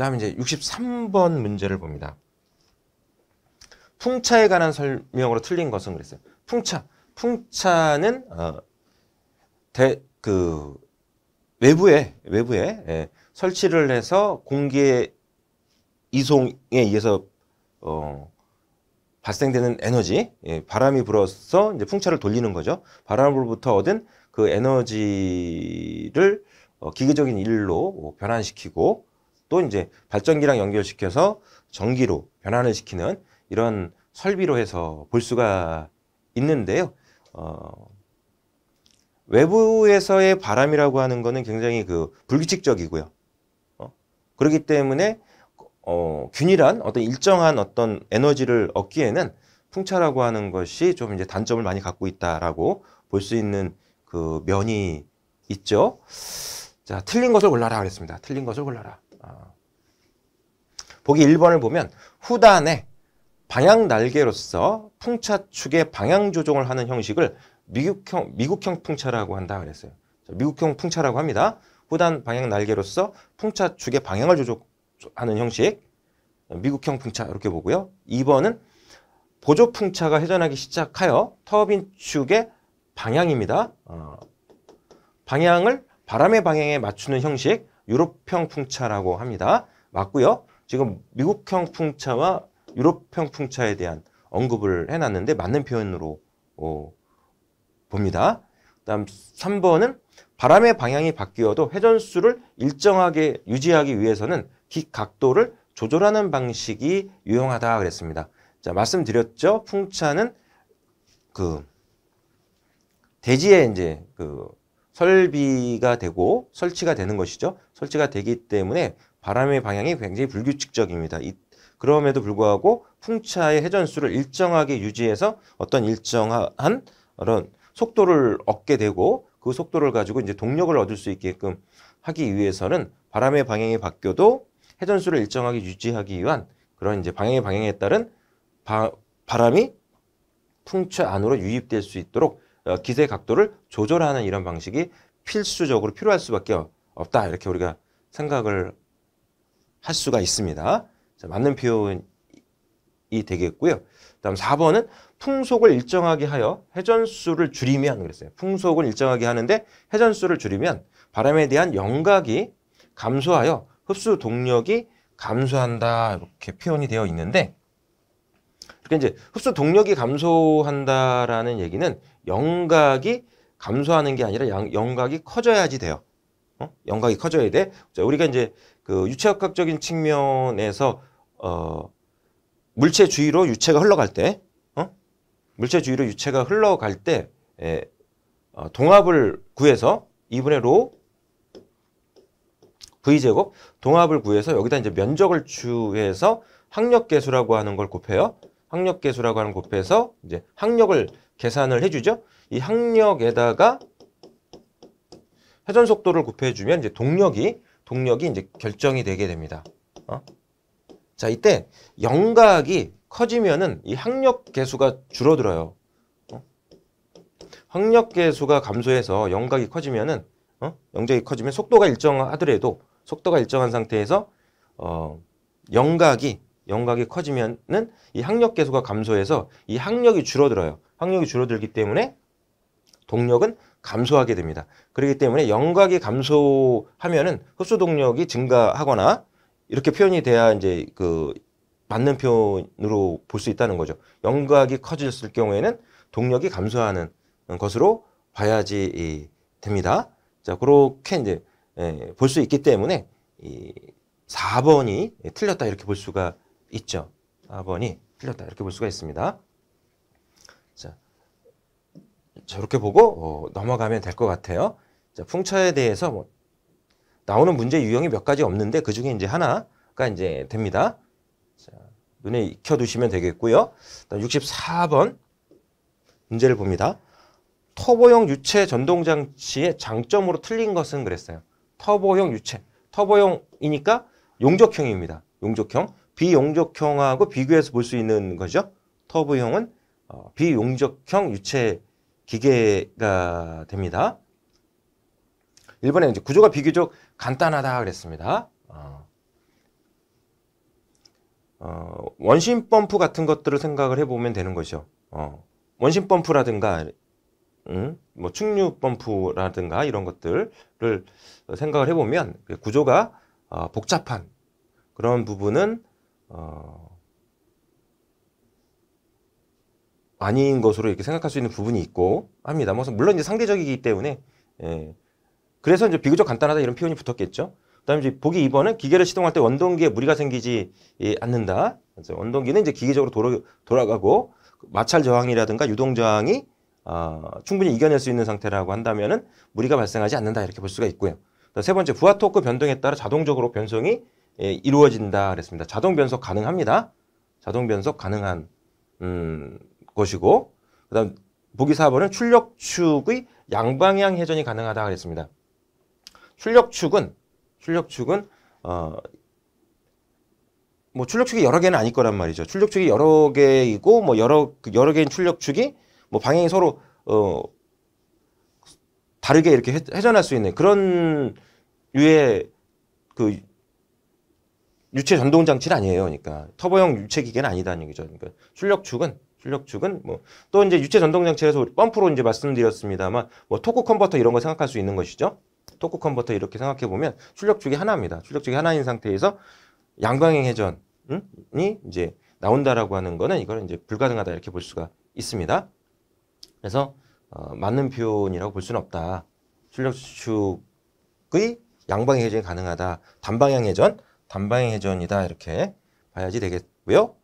다음 이제 63번 문제를 봅니다. 풍차에 관한 설명으로 틀린 것은 그랬어요. 풍차. 풍차는 어, 대, 그 외부에 외부에 예, 설치를 해서 공기의 이송에 의해서 어, 발생되는 에너지, 예, 바람이 불어서 이제 풍차를 돌리는 거죠. 바람으로부터 얻은 그 에너지를 어, 기계적인 일로 변환시키고 또 이제 발전기랑 연결시켜서 전기로 변환을 시키는 이런 설비로 해서 볼 수가 있는데요. 어, 외부에서의 바람이라고 하는 거는 굉장히 그 불규칙적이고요. 어? 그렇기 때문에 어, 균일한 어떤 일정한 어떤 에너지를 얻기에는 풍차라고 하는 것이 좀 이제 단점을 많이 갖고 있다라고 볼 수 있는 그 면이 있죠. 자, 틀린 것을 골라라 그랬습니다. 틀린 것을 골라라. 보기 1번을 보면 후단에 방향 날개로서 풍차축의 방향 조정을 하는 형식을 미국형, 미국형 풍차라고 한다 그랬어요. 미국형 풍차라고 합니다. 후단 방향 날개로서 풍차축의 방향을 조절하는 형식 미국형 풍차 이렇게 보고요. 2번은 보조 풍차가 회전하기 시작하여 터빈 축의 방향입니다. 어, 방향을 바람의 방향에 맞추는 형식 유럽형 풍차라고 합니다. 맞고요. 지금 미국형 풍차와 유럽형 풍차에 대한 언급을 해놨는데 맞는 표현으로 어, 봅니다. 그다음 3번은 바람의 방향이 바뀌어도 회전수를 일정하게 유지하기 위해서는 기 각도를 조절하는 방식이 유용하다 그랬습니다. 자 말씀드렸죠. 풍차는 그 대지에 이제 그 설비가 되고 설치가 되는 것이죠. 설치가 되기 때문에 바람의 방향이 굉장히 불규칙적입니다. 이, 그럼에도 불구하고 풍차의 회전수를 일정하게 유지해서 어떤 일정한 그런 속도를 얻게 되고 그 속도를 가지고 이제 동력을 얻을 수 있게끔 하기 위해서는 바람의 방향이 바뀌어도 회전수를 일정하게 유지하기 위한 그런 이제 방향의 방향에 따른 바, 바람이 풍차 안으로 유입될 수 있도록 어, 기세 각도를 조절하는 이런 방식이 필수적으로 필요할 수밖에 없다 이렇게 우리가 생각을 할 수가 있습니다. 맞는 표현이 되겠고요. 다음 4번은 풍속을 일정하게 하여 회전수를 줄이면 그랬어요. 풍속을 일정하게 하는데 회전수를 줄이면 바람에 대한 영각이 감소하여 흡수 동력이 감소한다 이렇게 표현이 되어 있는데 그러니까 이제 흡수 동력이 감소한다라는 얘기는 영각이 감소하는 게 아니라 영각이 커져야지 돼요. 어? 영각이 커져야 돼. 자, 우리가 이제 그 유체역학적인 측면에서 어, 물체 주위로 유체가 흘러갈 때, 어? 물체 주위로 유체가 흘러갈 때 에, 어, 동압을 구해서 2분의 로 v제곱 동압을 구해서 여기다 이제 면적을 추해서 학력계수라고 하는 걸 곱해요. 학력계수라고 하는 곱해서 이제 학력을 계산을 해주죠. 이 학력에다가 회전 속도를 곱해주면 이제 동력이 동력이 이제 결정이 되게 됩니다. 어? 자 이때 영각이 커지면은 이 학력 개수가 줄어들어요. 어? 학력 개수가 감소해서 영각이 커지면은 어? 영적이 커지면 속도가 일정하더라도 속도가 일정한 상태에서 어, 영각이 영각이 커지면은 이 학력 개수가 감소해서 이 학력이 줄어들어요. 학력이 줄어들기 때문에 동력은 감소하게 됩니다. 그렇기 때문에 영각이 감소하면은 흡수 동력이 증가하거나 이렇게 표현이 돼야 이제 그 맞는 표현으로 볼 수 있다는 거죠. 영각이 커졌을 경우에는 동력이 감소하는 것으로 봐야지 됩니다. 자, 그렇게 이제 예, 볼수 있기 때문에 이 4번이 틀렸다 이렇게 볼 수가 있죠. 4번이 틀렸다 이렇게 볼 수가 있습니다. 자, 저렇게 보고 어, 넘어가면 될 것 같아요. 자, 풍차에 대해서 뭐 나오는 문제 유형이 몇 가지 없는데 그 중에 이제 하나가 이제 됩니다. 자, 눈에 익혀두시면 되겠고요. 64번 문제를 봅니다. 터보형 유체 전동장치의 장점으로 틀린 것은 그랬어요. 터보형 유체. 터보형이니까 용적형입니다. 용적형. 비용적형하고 비교해서 볼 수 있는 거죠. 터보형은 어, 비용적형 유체 기계가 됩니다. 1번에 이제 구조가 비교적 간단하다 그랬습니다. 어. 어, 원심 펌프 같은 것들을 생각을 해보면 되는 거죠. 어, 원심 펌프라든가 음, 뭐 충류 펌프라든가 이런 것들을 생각을 해보면 그 구조가 어, 복잡한 그런 부분은 어, 아닌 것으로 이렇게 생각할 수 있는 부분이 있고 합니다. 뭐 물론 이제 상대적이기 때문에 예. 그래서 이제 비교적 간단하다 이런 표현이 붙었겠죠. 그다음에 이제 보기 2번은 기계를 시동할 때 원동기에 무리가 생기지 예, 않는다. 그래서 원동기는 이제 기계적으로 돌아, 돌아가고 마찰 저항이라든가 유동 저항이 어, 충분히 이겨낼 수 있는 상태라고 한다면은 무리가 발생하지 않는다 이렇게 볼 수가 있고요. 세 번째 부하 토크 변동에 따라 자동적으로 변속이 예, 이루어진다 그랬습니다. 자동 변속 가능합니다. 자동 변속 가능한 음, 것이고 그다음 보기 4번은 출력축의 양방향 회전이 가능하다 그랬습니다. 출력축은 출력축은 어, 뭐 출력축이 여러 개는 아닐 거란 말이죠. 출력축이 여러 개이고 뭐 여러 여러 개인 출력축이 뭐 방향이 서로 어 다르게 이렇게 회전할 수 있는 그런 유의 그 유체 전동 장치는 아니에요. 그러니까 터보형 유체 기계는 아니다는 얘기죠. 그러니까 출력축은 출력축은 뭐 또 이제 유체 전동 장치에서 펌프로 이제 말씀드렸습니다만 뭐 토크 컨버터 이런 거 생각할 수 있는 것이죠. 토크 컨버터 이렇게 생각해 보면 출력축이 하나입니다. 출력축이 하나인 상태에서 양광행 회전이 이제 나온다라고 하는 거는 이거는 이제 불가능하다 이렇게 볼 수가 있습니다. 그래서 어, 맞는 표현이라고 볼 수는 없다. 출력축의 양방향 회전이 가능하다. 단방향 회전, 단방향 회전이다 이렇게 봐야지 되겠고요.